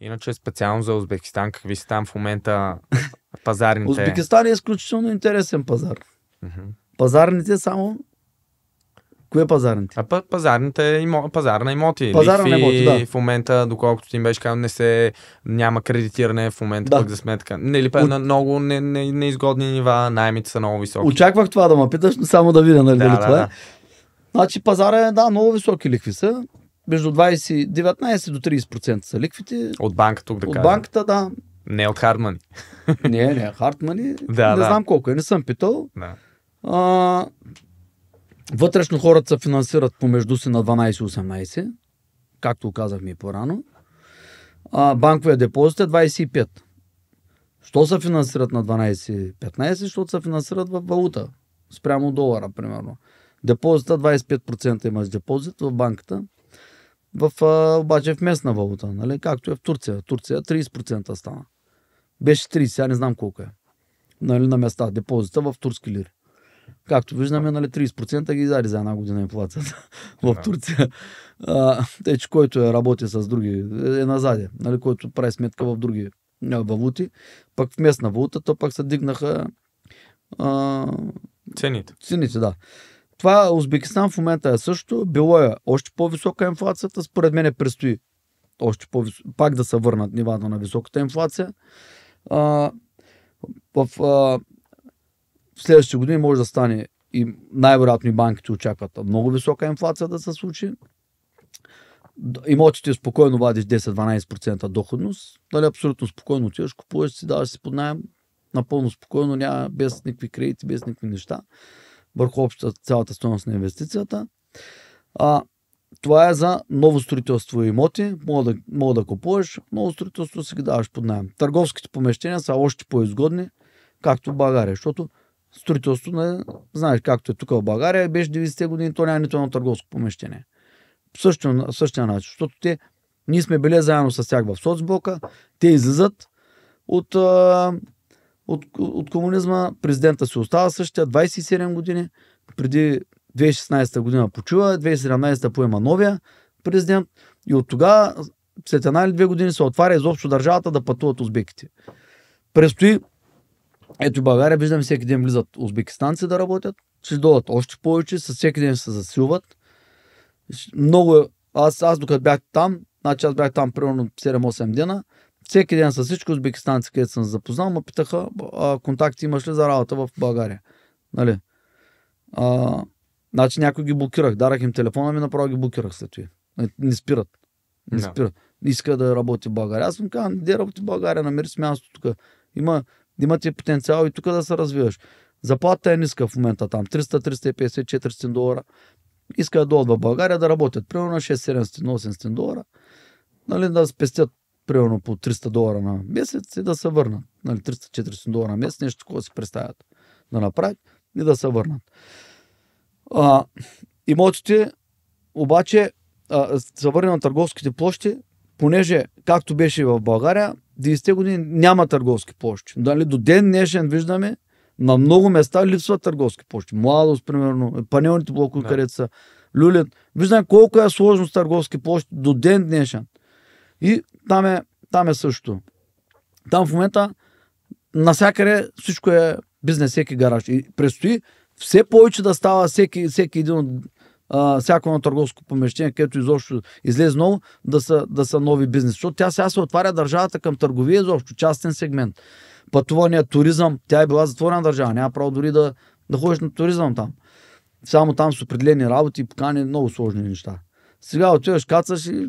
Иначе специално за Узбекистан, какви са там в момента пазарните? Узбекистан е изключително интересен пазар. Mm-hmm. Пазарните само... Кои е пазарните? А пазарните имо... пазар на имоти. Пазар на имоти, да. В момента, доколкото ти им беше казал, не се... няма кредитиране в момента да. пък за сметка. Не ли, От... на много не, не, неизгодни нива, наймите са много високи. Очаквах това да ме питаш, но само да видя, нали да, да, това е. да. Значи пазара е, да, много високи лихви са между 20, 19 до 30% са ликвите. От банка тук да От банката, да. Не от Хартмани. Не, не, хартмани. да, не да. знам колко е, не съм питал. Да. А, вътрешно хората се финансират помежду си на 12-18, както казахме и по-рано. А, банковия депозит е 25. Що се финансират на 12-15? Защото се финансират в валута. Спрямо долара, примерно. Депозита 25% има с депозит в банката в, а, обаче в местна валута, нали? както е в Турция. Турция 30% стана. Беше 30, сега не знам колко е. Нали, на места, депозита в турски лири. Както виждаме, нали, 30% ги изяде за една година инфлацията в Турция. Те, че който е работи с други, е, е назаде, нали, който прави сметка в други валути. Пък в местна валута, то пък се дигнаха а... цените. Цените, да. Това Узбекистан в момента е също. Било е още по-висока инфлацията. Според мен е предстои още по пак да се върнат нивата на високата инфлация. А, в, а, в следващите години може да стане и най-вероятно и банките очакват много висока инфлация да се случи. Имотите спокойно вадиш 10-12% доходност. Дали абсолютно спокойно отиваш, купуваш си, даваш си под найем напълно спокойно, няма, без никакви кредити, без никакви неща върху общата, цялата стоеност на инвестицията. А, това е за ново строителство и имоти. Мога да, мога да купуваш ново строителство, си ги даваш под найем. Търговските помещения са още по-изгодни, както в България, защото строителство, не, знаеш, както е тук в България, беше 90-те години, то няма нито едно търговско помещение. По същия, същия начин, защото те, ние сме били заедно с тях в соцблока, те излизат от от, от комунизма, президента си остава същия, 27 години, преди 2016 година почува, 2017 поема новия президент и от тогава след една или две години се отваря изобщо държавата да пътуват узбеките. Престои, ето и България, виждаме всеки ден влизат узбекистанци да работят, ще дойдат още повече, с всеки ден се засилват. Много е, аз, аз докато бях там, значи аз бях там примерно 7-8 дена, всеки ден с всички узбекистанци, където съм запознал, ме питаха а, контакти имаш ли за работа в България. Нали? А, значи някой ги блокирах. Дарах им телефона ми, направо ги блокирах след това. Нали, не спират. Не спират. Не иска да работи в България. Аз му казвам, де работи в България, намери си място тук. Има, ти потенциал и тук да се развиваш. Заплата е ниска в момента там. 300, 350, 400 долара. Иска да дойдат в България да работят. Примерно на 6, 700, 800 долара. Нали, да спестят примерно по 300 долара на месец и да се върнат. Нали, 300-400 долара на месец, нещо такова си представят да направят и да се върнат. А, имотите обаче а, се върне на търговските площи, понеже, както беше в България, 90-те години няма търговски площи. Дали, до ден днешен виждаме, на много места липсват търговски площи. Младост, примерно, панелните блокове, да. където са люлят. Виждаме колко е сложно с търговски площи до ден днешен. И там е, там е също. Там в момента насякъде всичко е бизнес, всеки гараж. И предстои все повече да става всеки, всеки един от а, всяко на търговско помещение, където изобщо излезе ново, да са, да са нови бизнес. Защото тя сега се отваря държавата към търговия изобщо, частен сегмент. Пътувания, туризъм, тя е била затворена държава, няма право дори да, да ходиш на туризъм там. Само там с определени работи, покани, много сложни неща. Сега отиваш, кацаш и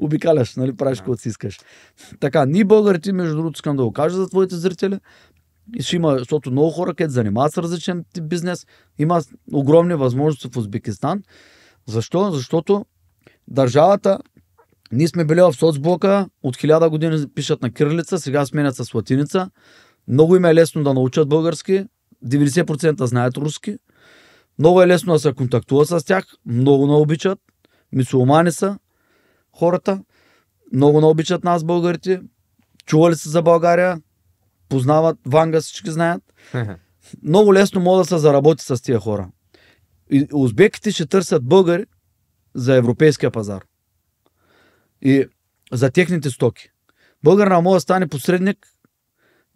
обикаляш, нали, правиш каквото си искаш. Така, ние българите, между другото, искам да го кажа за твоите зрители, и ще има, защото много хора, където занимават с различен тип бизнес, има огромни възможности в Узбекистан. Защо? Защото държавата, ние сме били в соцблока, от хиляда години пишат на кирлица, сега сменят с латиница. Много им е лесно да научат български, 90% знаят руски. Много е лесно да се контактува с тях, много не обичат, мисулмани са, хората. Много не обичат нас, българите. Чували са за България. Познават Ванга, всички знаят. Много лесно мога да се заработи с тия хора. И узбеките ще търсят българи за европейския пазар. И за техните стоки. Българна може да стане посредник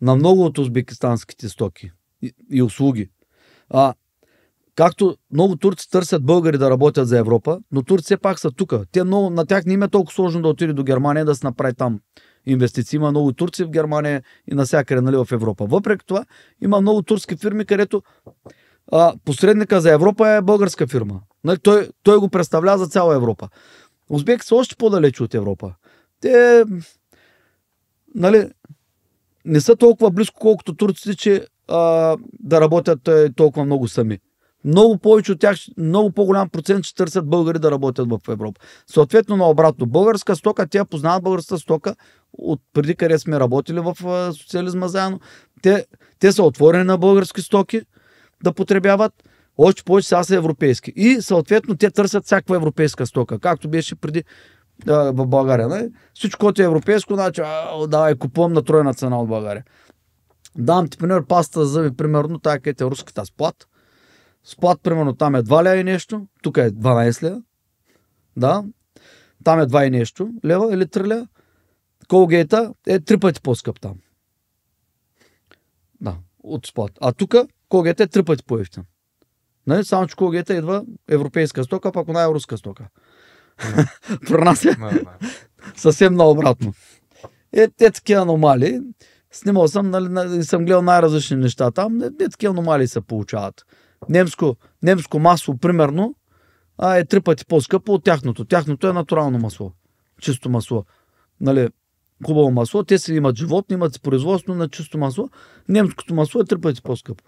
на много от узбекистанските стоки и, и услуги. А, Както много турци търсят българи да работят за Европа, но турци все пак са тук. Те много, на тях не им е толкова сложно да отиде до Германия да се направи там инвестиции. Има много турци в Германия и навсякъде нали, в Европа. Въпреки това, има много турски фирми, където а, посредника за Европа е българска фирма. Нали, той, той го представлява за цяла Европа. Узбек са още по-далече от Европа. Те нали, не са толкова близко, колкото турците, че а, да работят е, толкова много сами много повече от тях, много по-голям процент ще търсят българи да работят в Европа. Съответно на обратно, българска стока, те познават българска стока от преди къде сме работили в социализма заедно. Те, те са отворени на български стоки да потребяват, още повече сега са европейски. И съответно те търсят всякаква европейска стока, както беше преди в България. Не? Нали? Всичко, което е европейско, значи, а, давай, купувам на тройна цена от България. Дам ти пример, паста за зъби, примерно, тая, където е руската сплат. Сплат, примерно, там е 2 лева и нещо. Тук е 12 лева. Да. Там е 2 и нещо лева или 3 лева. Колгейта е 3 пъти по-скъп там. Да, от сплат. А тук Колгейта е 3 пъти по-ефтин. Нали? Само, че Колгейта идва европейска стока, пак она е руска стока. Mm. При нас е съвсем наобратно. Е, те такива аномали. Снимал съм, нали, съм гледал най-различни неща там. Е, е такива аномали се получават немско, немско масло, примерно, а е три пъти по-скъпо от тяхното. Тяхното е натурално масло. Чисто масло. Нали, хубаво масло. Те си имат животни, имат си производство на чисто масло. Немското масло е три пъти по-скъпо.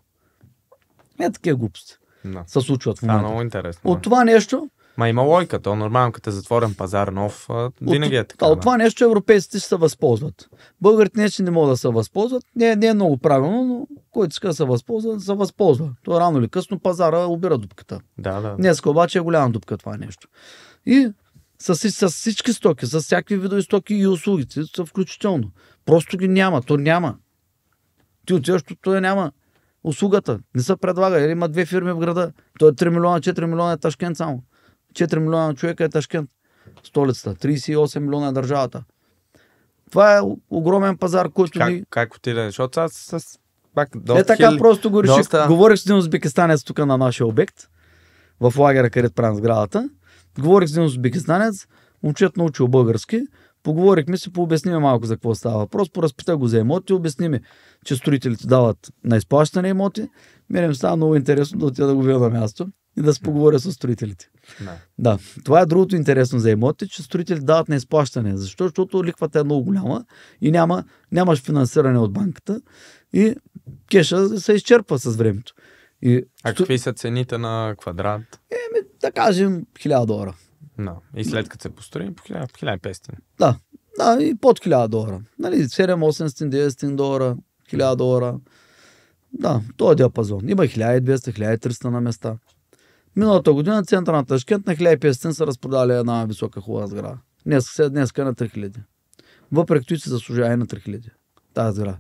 Е, такива глупости. Да. Се случват в момента. Да, много интересно. От това нещо Ма има лойка, то е нормално, като е затворен пазар нов, винаги е така. От, от това нещо европейците ще се възползват. Българите не, не могат да се възползват. Не, не е много правилно, но който иска да се възползва, се възползва. То е рано или късно пазара обира дупката. Да, да. Днес обаче е голяма дупка това нещо. И с, с всички стоки, с всякакви видови стоки и услуги, са включително. Просто ги няма, то няма. Ти отиваш, то няма. Услугата не се предлага. Или има две фирми в града. той е 3 милиона, 4 милиона е Ташкент само. 4 милиона човека е Ташкент, столицата. 38 милиона е държавата. Това е огромен пазар, който как, ни... Как отиде? Защото аз с... Пак, е така хил... просто го реших. Доста... Говорих с един узбекистанец тук на нашия обект, в лагера, където правим сградата. Говорих с един узбекистанец, момчет научил български. Поговорихме си, пообясниме малко за какво става въпрос, поразпита го за емоти, обясни ми, че строителите дават на изплащане емоти. Мене ми става много интересно да отида да го видя на място и да се поговоря с строителите. Не. да. Това е другото интересно за имотите, че строителите дават на изплащане. Защо? Защото лихвата е много голяма и няма, нямаш финансиране от банката и кеша се изчерпва с времето. И... А какви са цените на квадрат? Еми, да кажем 1000 долара. Да. И след като се построи, по 1500. Да. Да, и под 1000 долара. Нали, 7, 800, 900 долара, 1000 долара. Да, този диапазон. Има 1200, 1300 на места. Миналата година центъра на Ташкент на 1500 са разпродали една висока хубава сграда. Днес, днес е на 3000. Въпреки че се заслужава и на 3000. Тази сграда.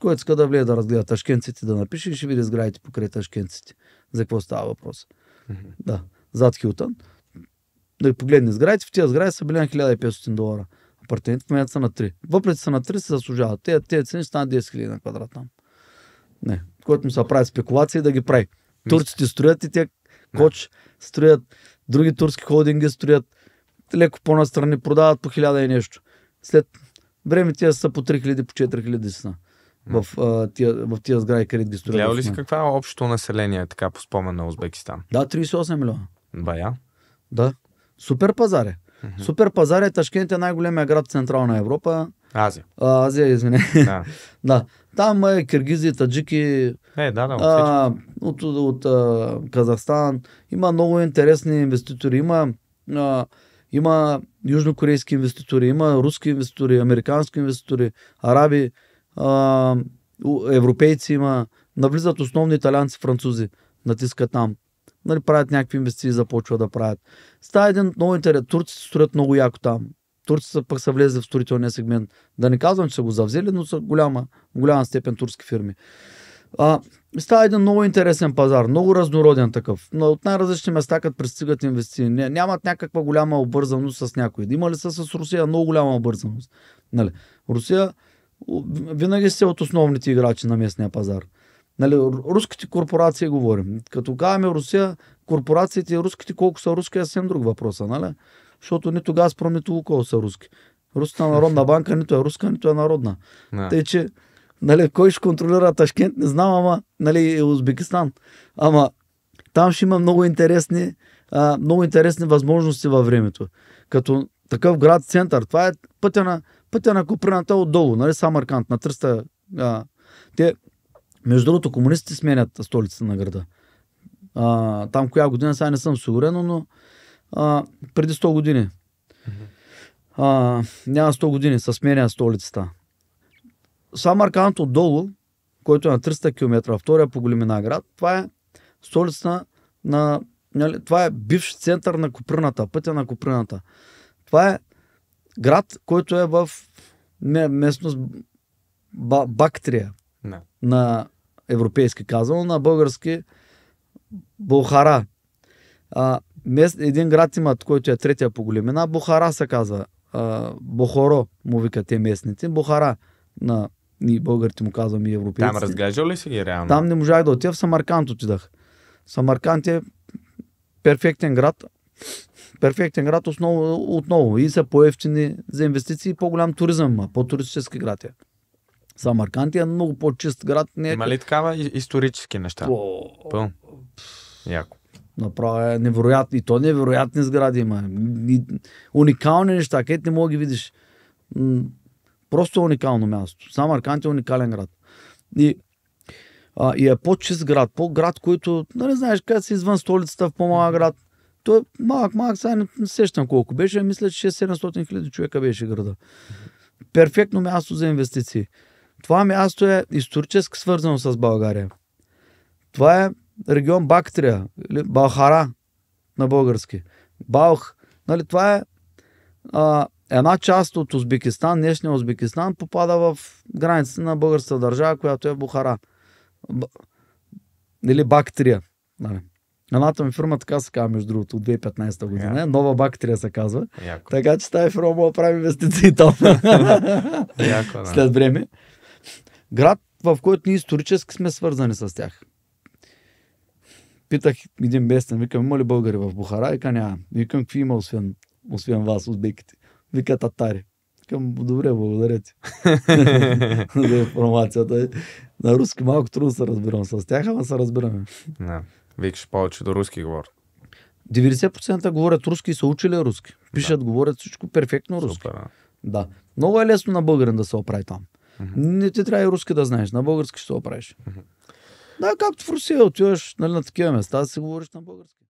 Който иска да влезе да разгледа ташкенците, да напише и ще види сградите покрай ташкенците. За какво става въпрос? Mm-hmm. Да, зад Хилтън. Да погледне сградите, в тези сгради са били на 1500 долара. Апартаментите в момента са на 3. Въпреки са на 3 се заслужават. Те, тези цени станат 10 000 на квадрат там. Не, който му се прави спекулации да ги прави. Турците строят и те Коч, строят, други турски холдинги строят, леко по-настрани продават по 1000 и нещо. След време тия са по 3000, по 4000 са в, а, тия, в тия сгради, където ги строят. Гледал ли си каква е общото население, така по спомен на Узбекистан? Да, 38 милиона. Бая? Да. Супер пазар е. Mm-hmm. Супер пазар е. Ташкент е най-големия град в Централна Европа. Азия. А, Азия, извиня. Да. да. Там е киргизи, таджики, е, да, да, а, от, от, от Казахстан. Има много интересни инвеститори. Има, а, има южнокорейски инвеститори, има руски инвеститори, американски инвеститори, араби, а, европейци има. Навлизат основни италианци, французи, натискат там. Нали, правят някакви инвестиции, започват да правят. Става един много интерес. Турците строят много яко там турците пък са влезли в строителния сегмент. Да не казвам, че са го завзели, но са голяма, голяма степен турски фирми. А, става един много интересен пазар, много разнороден такъв. Но от най-различни места, като пристигат инвестиции, нямат някаква голяма обързаност с някой. Има ли са с Русия много голяма обързаност? Нали? Русия винаги са от основните играчи на местния пазар. Нали, руските корпорации говорим. Като казваме Русия, корпорациите и руските, колко са руски, е съвсем друг въпрос. Нали? защото нито Газпром, нито Лукол са руски. Руската народна банка нито е руска, нито е народна. Да. Тъй, че нали, кой ще контролира Ташкент, не знам, ама нали, е Узбекистан. Ама там ще има много интересни, а, много интересни възможности във времето. Като такъв град център. Това е пътя на, пътя на Куприната отдолу, нали, Самарканд, на 300. А, те, между другото, комунистите сменят столицата на града. А, там коя година, сега не съм сигурен, но а, преди 100 години. А, няма 100 години, се сменя столицата. Самарканд отдолу, който е на 300 км, втория по големина град, това е столицата на... Нали, това е бивш център на Куприната, пътя на Куприната. Това е град, който е в местност Бактрия. No. На европейски казано, на български Бухара. А, един град имат, който е третия по големина, Бухара се казва. А, му викат те местните. Бухара на ни българите му казвам и европейците. Там разглеждал ли си ги реално? Там не можах да отида, в Самарканд отидах. Самарканд е перфектен град. Перфектен град основно, отново. И са по-ефтини за инвестиции и по-голям туризъм, по-туристически град е. Самарканд е много по-чист град. Не е... Има ли такава исторически неща? По... Пълно. Яко. Направя е невероятни. И то невероятни сгради има. И уникални неща, където не мога да ги видиш. Просто уникално място. Сам Аркант е уникален град. И, а, и е по-чист град, по-град, който, нали знаеш, къде си извън столицата в по-малък град. Той е малък, малък, сега не, не сещам колко беше, мисля, че 6-700 хиляди човека беше града. Перфектно място за инвестиции. Това място е исторически свързано с България. Това е регион Бактрия или Балхара на български. Балх. Нали, това е а, една част от Узбекистан, днешния Узбекистан, попада в границите на българската държава, която е Бухара. Б... Или Бактрия. Нали. Едната ми фирма така се казва, между другото, от 2015 година. Yeah. Нова Бактрия се казва. Яко. Така че тази фирма мога да прави инвестиции там. Яко, След време. Град, в който ние исторически сме свързани с тях питах един местен, викам, има ли българи в Бухара? Вика, няма. Викам, какви има освен, освен вас, узбеките? Вика, татари. Викам, добре, благодаря ти за информацията. На руски малко трудно се разбирам с тях, ама се разбираме. Да. Викаш повече до руски говор. 90% говорят руски и са учили руски. Пишат, да. говорят всичко перфектно руски. Супер, да. да. Много е лесно на българин да се оправи там. Mm-hmm. Не ти трябва и руски да знаеш. На български ще се оправиш. Mm-hmm. Да, както в Русия отиваш нали, на такива места, да си говориш на български.